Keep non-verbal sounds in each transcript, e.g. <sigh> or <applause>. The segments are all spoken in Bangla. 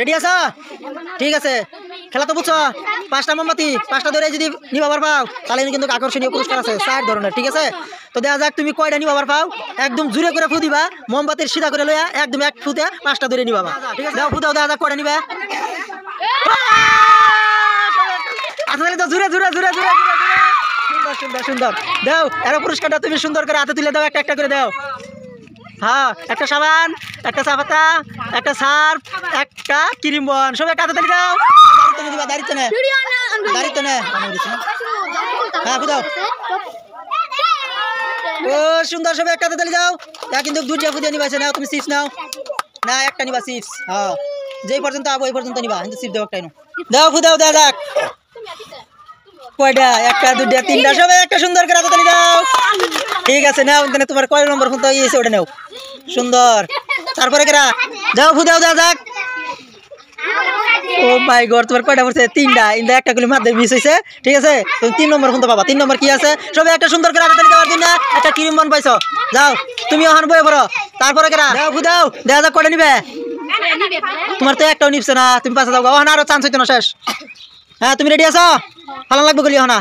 রেডি আছো ঠিক আছে খেলা তো বুঝছো পাঁচটা মোমবাতি পাঁচটা ধরে যদি নিবাবার পাও তাহলে কিন্তু আকর্ষণীয় পুরস্কার আছে চার ধরনের ঠিক আছে তো দেখা যাক তুমি কয়টা নিবাবার পাও একদম জুড়ে করে ফু দিবা মোমবাতির সিধা করে লোয়া একদম এক ফুতে পাঁচটা ধরে নিবাবা ঠিক আছে দাও ফু দেখা যাক কয়টা নিবা আসলে আচ্ছা, তো জুড়ে জুড়ে জুড়ে জুড়ে জুড়ে সুন্দর সুন্দর সুন্দর দাও এরা পুরস্কারটা তুমি সুন্দর করে হাতে তুলে দাও একটা একটা করে দাও হ্যাঁ একটা সাবান একটা চাপাতা একটা সার্ফ একটা ক্রিম বন সবাই কাঁদে তালি দাও দাঁড়িতে নে দাঁড়িতে নে হ্যাঁ দাও ও সুন্দর সবাই একটা তালি দাও তা কিন্তু দুটা ফুদিয়ে নিবাছে নাও তুমি চিপস নাও না একটা নিবা চিপস হ্যাঁ যেই পর্যন্ত আবো ওই পর্যন্ত নিবা কিন্তু চিপস দাও একটাই দাও ফুদাও দাও দেখ কয়টা একটা দুটা তিনটা সবাই একটা সুন্দর করে হাতে তালি দাও ঠিক আছে নাও তাহলে তোমার কয় নম্বর ফোন তো ইয়েছে ওটা নাও সুন্দর তারপরে কেরা যাও ফুদাও যা যাক ও মাই গড তোমার কয়টা পড়ছে তিনটা ইন্দা একটা গুলি মাধ্যমে মিস হয়েছে ঠিক আছে তুমি তিন নম্বর ফোন তো পাবা তিন নম্বর কি আছে সবাই একটা সুন্দর করে আটাতে দেওয়ার জন্য একটা ক্রিম মন পাইছো যাও তুমি ওখান বয়ে পড়ো তারপরে কেরা দাও ফুদাও দেওয়া যাক কটা নিবে তোমার তো একটাও নিবছে না তুমি পাশে যাও ওখানে আরো চান্স হইতো না শেষ হ্যাঁ তুমি রেডি আছো হালান লাগবে গলি ওখানে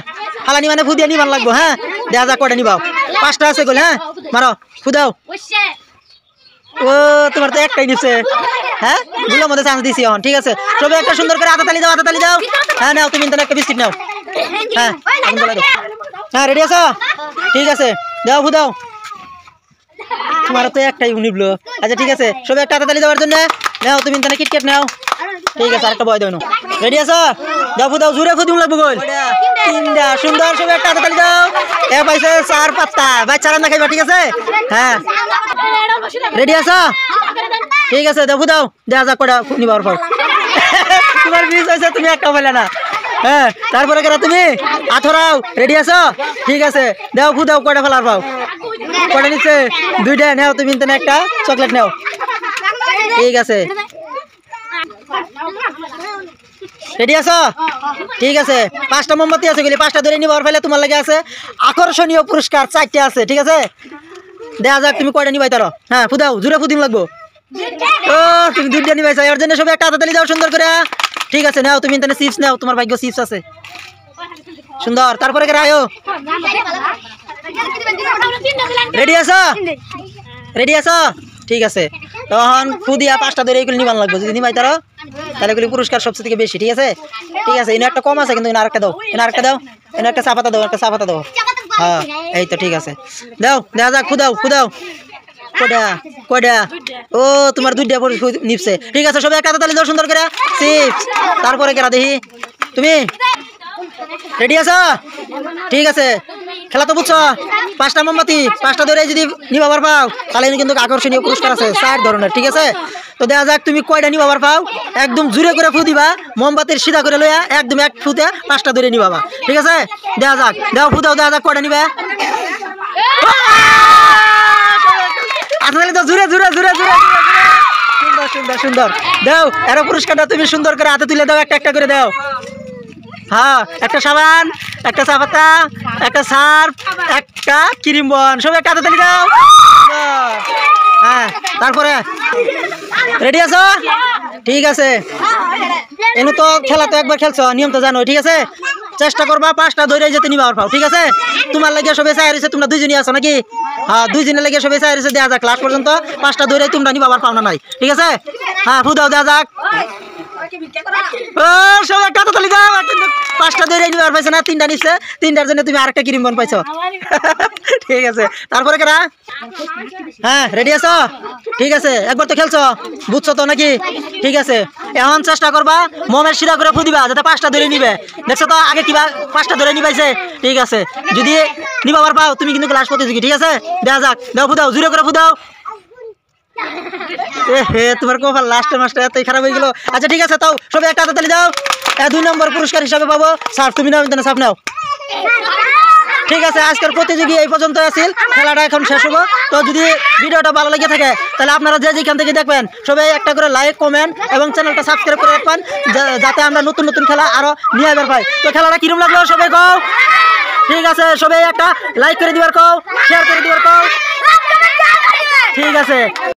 হালানি মানে ফুদিয়া নিবান লাগবো হ্যাঁ দেখা যাক কটা নিবাও পাঁচটা আছে গোল হ্যাঁ মারো খুদাও ও তোমার তো একটাই নিচ্ছে হ্যাঁ গুলো মধ্যে চান্স দিছি এখন ঠিক আছে তবে একটা সুন্দর করে আতা তালি দাও আতা তালি দাও হ্যাঁ নাও তুমি তো একটা বিস্কিট নাও হ্যাঁ হ্যাঁ রেডি আছো ঠিক আছে দাও খুদাও তোমার তো একটাই উনিবলো আচ্ছা ঠিক আছে সবাই একটা আতা তালি দেওয়ার জন্য নাও তুমি তো কিটকেট নাও ঠিক আছে আরেকটা বয় দেবেন রেডি আছো দাও দাও জুড়ে ফুদিম লাগবো গোল তিনটা সুন্দর সব একটা হাতে তালি দাও এ পাইছে চার পাত্তা ভাই চার না খাইবা ঠিক আছে হ্যাঁ রেডি আছো ঠিক আছে দেখো দাও দেখা যাক কটা নিবার পর তোমার মিস হয়েছে তুমি একটা বলে না হ্যাঁ তারপরে কেন তুমি আথরাও রেডি আছো ঠিক আছে দেও ফু দাও কটা ফেলার পাও কটা নিচ্ছে দুইটা নেও তুমি একটা চকলেট নেও ঠিক আছে রেডি আছো ঠিক আছে পাঁচটা মোমবাতি আছে গুলি পাঁচটা ধরে নিবার ফেলে তোমার লাগে আছে আকর্ষণীয় পুরস্কার চারটে আছে ঠিক আছে দেখা যাক তুমি কয়টা নিবাই তারো হ্যাঁ ফুদাও জুড়ে ফুদিম লাগবো ও তুমি দুধ নিয়ে নিবাইছা এর জন্য সবাই একটা হাতাতালি দাও সুন্দর করে ঠিক আছে নাও তুমি ইন্টারনে চিপস নাও তোমার ভাগ্য চিপস আছে সুন্দর তারপরে কেরা আয়ো রেডি আছো রেডি আছো ঠিক আছে তখন ফুদিয়া পাঁচটা ধরে এইগুলো নিবার লাগবো যদি নিবাই তারো তাহলে এগুলি পুরস্কার সবচেয়ে থেকে বেশি ঠিক আছে ঠিক আছে এনে একটা কম আছে কিন্তু এনে আরেকটা দাও এনে আরেকটা দাও এনে একটা চাপাতা দাও একটা চাপাতা দাও হ্যাঁ এই তো ঠিক আছে দাও দেখা যাক খুদাও খুদাও কটা কটা ও তোমার দুইটা পরে নিপছে ঠিক আছে সবাই একটা তাহলে দাও সুন্দর করে তারপরে কেরা দেখি তুমি রেডি আছো ঠিক আছে খেলা তো বুঝছো পাঁচটা মোমবাতি পাঁচটা ধরে যদি নিবাবার পাও তাহলে কিন্তু আকর্ষণীয় পুরস্কার আছে চার ধরনের ঠিক আছে তো দেখা যাক তুমি কয়টা নিবাবার পাও একদম জুড়ে করে ফু দিবা মোমবাতির সিধা করে লইয়া একদম এক ফুতে পাঁচটা ধরে নিবাবা ঠিক আছে দেখা যাক দেওয়া ফু দাও দেখা যাক কয়টা নিবা আচ্ছা, আসলে তো জুড়ে জুড়ে জুড়ে জুড়ে সুন্দর সুন্দর সুন্দর দাও এরা পুরস্কারটা তুমি সুন্দর করে হাতে তুলে দাও একটা একটা করে দাও হ্যাঁ একটা সাবান একটা চা পাতা একটা সার্ফ একটা ক্রিম সব একটা হাতে দাও হ্যাঁ তারপরে রেডি আছো ঠিক আছে এনু তো খেলা তো একবার খেলছো নিয়ম তো জানো ঠিক আছে চেষ্টা করবা পাঁচটা ধরে যেতে নিবা পাও ঠিক আছে তোমার লাগে সবে চাইছে তোমরা দুইজনই আছো নাকি হ্যাঁ দুইজনের লাগে সবে চাইছে দেওয়া যাক লাস্ট পর্যন্ত পাঁচটা ধরে তোমরা নিবা পাও না নাই ঠিক আছে হ্যাঁ ফুদাও দেওয়া যাক সবাই টাকা তালি পাঁচটা <laughs> হ্যাঁ, তো নাকি ঠিক আছে এমন চেষ্টা করবা মোমের শিরা করে ফুদিবা যাতে পাঁচটা ধরে নিবে দেখছো তো আগে কিবা পাঁচটা ধরে নিবাইছে ঠিক আছে যদি নিবাবার পাও তুমি কিন্তু ক্লাস প্রতিযোগী ঠিক আছে দেখা যাক দেখো ফুদাও জুড়ে করে ফুদাও হে তোমার কপাল লাস্টের মাসটা এতই খারাপ হয়ে গেল আচ্ছা ঠিক আছে তাও সবাই একটা দুই নম্বর পুরস্কার হিসাবে পাবো স্যার তুমি নাও সাপ নাও ঠিক আছে আজকের প্রতিযোগী এই পর্যন্ত আসিল খেলাটা এখন শেষ হবো তো যদি ভিডিওটা ভালো লেগে থাকে তাহলে আপনারা যে যেখান থেকে দেখবেন সবাই একটা করে লাইক কমেন্ট এবং চ্যানেলটা সাবস্ক্রাইব করে রাখবেন যাতে আমরা নতুন নতুন খেলা আরও নিয়ে আবার পাই তো খেলাটা কিরম লাগলো সবাই কও ঠিক আছে সবাই একটা লাইক করে দিবার কও শেয়ার করে দিবার কও ঠিক আছে